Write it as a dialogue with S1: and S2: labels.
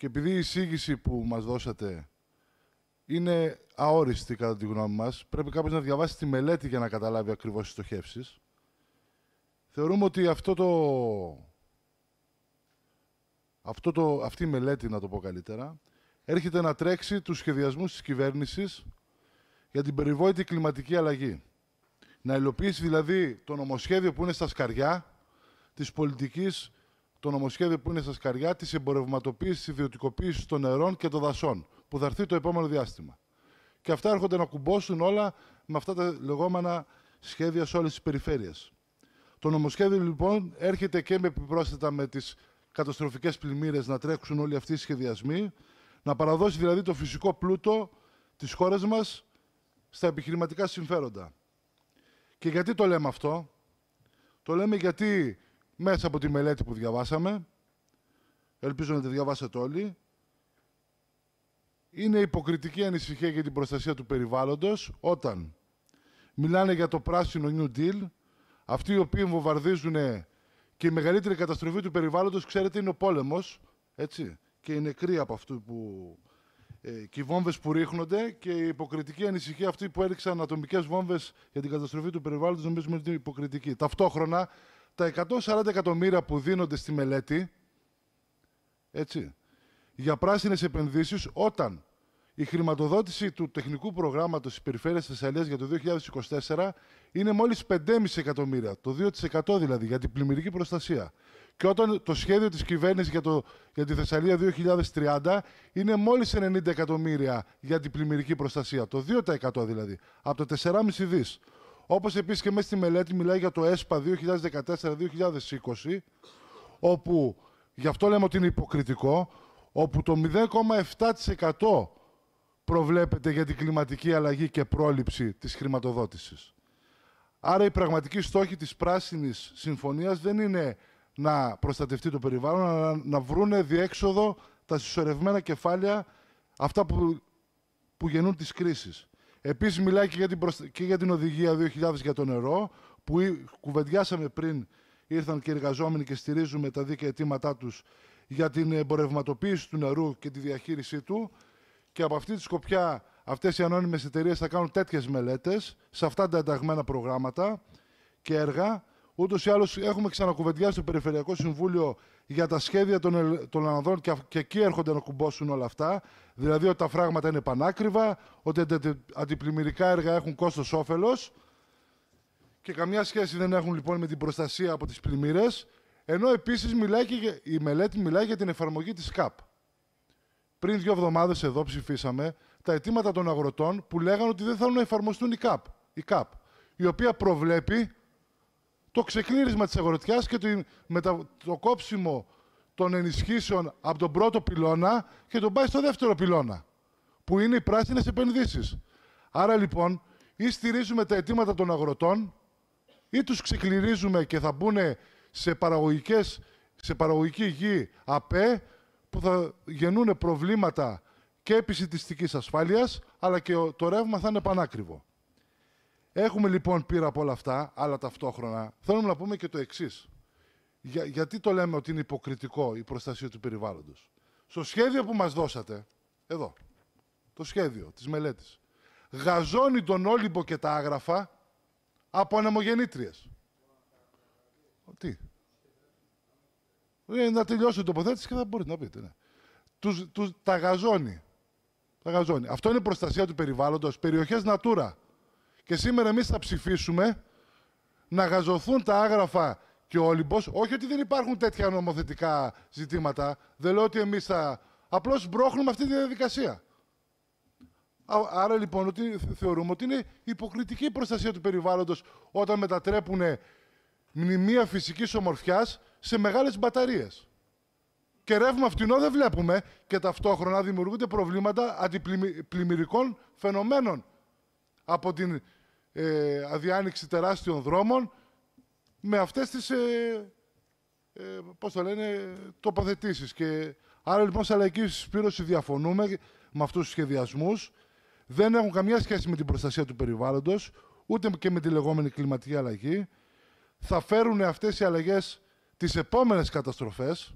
S1: Και επειδή η εισήγηση που μας δώσατε είναι αόριστη κατά τη γνώμη μας, πρέπει κάποιος να διαβάσει τη μελέτη για να καταλάβει ακριβώς τις στοχεύσεις. Θεωρούμε ότι αυτό το... Αυτό το, αυτή η μελέτη, να το πω καλύτερα, έρχεται να τρέξει τους σχεδιασμούς της κυβέρνησης για την περιβόητη κλιματική αλλαγή. Να υλοποιήσει δηλαδή το νομοσχέδιο που είναι στα σκαριά της πολιτικής το νομοσχέδιο που είναι στα σκαριά της εμπορευματοποίησης της ιδιωτικοποίησης των νερών και των δασών, που θα έρθει το επόμενο διάστημα. Και αυτά έρχονται να κουμπώσουν όλα με αυτά τα λεγόμενα σχέδια σε όλες τις περιφέρειες. Το νομοσχέδιο λοιπόν έρχεται και με επιπρόσθετα με τις καταστροφικές πλημμύρες να τρέξουν όλοι αυτοί οι σχεδιασμοί, να παραδώσει δηλαδή το φυσικό πλούτο της χώρας μας στα επιχειρηματικά συμφέροντα. Και γιατί το λέμε αυτό, το λέμε γιατί μέσα από τη μελέτη που διαβάσαμε, ελπίζω να τη διαβάσετε όλοι, είναι υποκριτική ανησυχία για την προστασία του περιβάλλοντος όταν μιλάνε για το πράσινο New Deal, αυτοί οι οποίοι βομβαρδίζουν και η μεγαλύτερη καταστροφή του περιβάλλοντος, ξέρετε, είναι ο πόλεμος, έτσι, και οι νεκροί από αυτού που... Ε, και οι βόμβες που ρίχνονται και η υποκριτική ανησυχία αυτή που έριξαν ατομικές βόμβες για την καταστροφή του περιβάλλοντος νομίζω ότι είναι υποκριτική. Ταυτόχρονα τα 140 εκατομμύρια που δίνονται στη μελέτη, έτσι, για πράσινες επενδύσεις, όταν η χρηματοδότηση του τεχνικού προγράμματος της Περιφέρειας Θεσσαλίας για το 2024 είναι μόλις 5,5 εκατομμύρια, το 2% δηλαδή, για την πλημμυρική προστασία. Και όταν το σχέδιο της κυβέρνησης για, το, για τη Θεσσαλία 2030 είναι μόλις 90 εκατομμύρια για την πλημμυρική προστασία, το 2% δηλαδή, από το 4,5 δις. Όπως επίσης και μέσα στη μελέτη μιλάει για το ΕΣΠΑ 2014-2020, όπου γι' αυτό λέμε ότι είναι υποκριτικό, όπου το 0,7% προβλέπεται για την κλιματική αλλαγή και πρόληψη της χρηματοδότησης. Άρα η πραγματική στόχη της πράσινης συμφωνίας δεν είναι να προστατευτεί το περιβάλλον, αλλά να βρούνε διέξοδο τα συσσωρευμένα κεφάλαια, αυτά που, που γεννούν τις κρίσεις. Επίσης, μιλάει και για, την και για την οδηγία 2000 για το νερό, που κουβεντιάσαμε πριν, ήρθαν και εργαζόμενοι και στηρίζουμε τα δίκαια αιτήματά τους για την εμπορευματοποίηση του νερού και τη διαχείρισή του. Και από αυτή τη σκοπιά αυτές οι ανώνυμες εταιρείες θα κάνουν τέτοιες μελέτες σε αυτά τα ενταγμένα προγράμματα και έργα Ούτως ή άλλως έχουμε ξανακουβεντιάσει στο Περιφερειακό Συμβούλιο για τα σχέδια των, των και, εκεί έρχονται να κουμπώσουν όλα αυτά. Δηλαδή ότι τα φράγματα είναι πανάκριβα, ότι αντιπλημμυρικά έργα έχουν κόστος όφελος και καμιά σχέση δεν έχουν λοιπόν με την προστασία από τις πλημμύρες. Ενώ επίσης η μελέτη μιλάει για την εφαρμογή της ΚΑΠ. Πριν δύο εβδομάδες εδώ ψηφίσαμε τα αιτήματα των αγροτών που λέγανε ότι δεν θέλουν να εφαρμοστούν η ΚΑΠ, η, ΚΑΠ, η οποία προβλέπει το ξεκλήρισμα της αγροτιάς και το, το κόψιμο των ενισχύσεων από τον πρώτο πυλώνα και τον πάει στο δεύτερο πυλώνα, που είναι οι πράσινες επενδύσεις. Άρα λοιπόν, ή στηρίζουμε τα αιτήματα των αγροτών, ή τους ξεκληρίζουμε και θα μπουν σε, παραγωγικές, σε παραγωγική γη ΑΠΕ, που θα γεννούν προβλήματα και επισητιστικής ασφάλειας, αλλά και το ρεύμα θα είναι πανάκριβο. Έχουμε λοιπόν πείρα από όλα αυτά, αλλά ταυτόχρονα θέλουμε να πούμε και το εξής. Για, γιατί το λέμε ότι είναι υποκριτικό η προστασία του περιβάλλοντος. Στο σχέδιο που μας δώσατε, εδώ, το σχέδιο της μελέτης, γαζώνει τον Όλυμπο και τα άγραφα από ανεμογεννήτριες. Τι. Ε, να τελειώσει η τοποθέτηση και θα μπορείτε να πείτε. Ναι. Τους, τους, τα γαζώνει. Αυτό είναι προστασία του περιβάλλοντος. Περιοχές Natura. Και σήμερα εμείς θα ψηφίσουμε να γαζωθούν τα άγραφα και ο Όλυμπος. Όχι ότι δεν υπάρχουν τέτοια νομοθετικά ζητήματα. Δεν λέω ότι εμείς θα. Απλώς μπρόχνουμε αυτή τη διαδικασία. Άρα λοιπόν ότι θεωρούμε ότι είναι υποκριτική η προστασία του περιβάλλοντος όταν μετατρέπουν μνημεία φυσικής ομορφιάς σε μεγάλες μπαταρίες. Και ρεύμα φτηνό δεν βλέπουμε και ταυτόχρονα δημιουργούνται προβλήματα αντιπλημμυρικών φαινομένων από την ε, αδιάνοιξη τεράστιων δρόμων με αυτές τις, ε, ε πώς το λένε, τοποθετήσεις. Και άρα λοιπόν σε λαϊκή συσπήρωση διαφωνούμε με αυτούς τους σχεδιασμούς. Δεν έχουν καμιά σχέση με την προστασία του περιβάλλοντος, ούτε και με τη λεγόμενη κλιματική αλλαγή. Θα φέρουν αυτές οι αλλαγές τις επόμενες καταστροφές,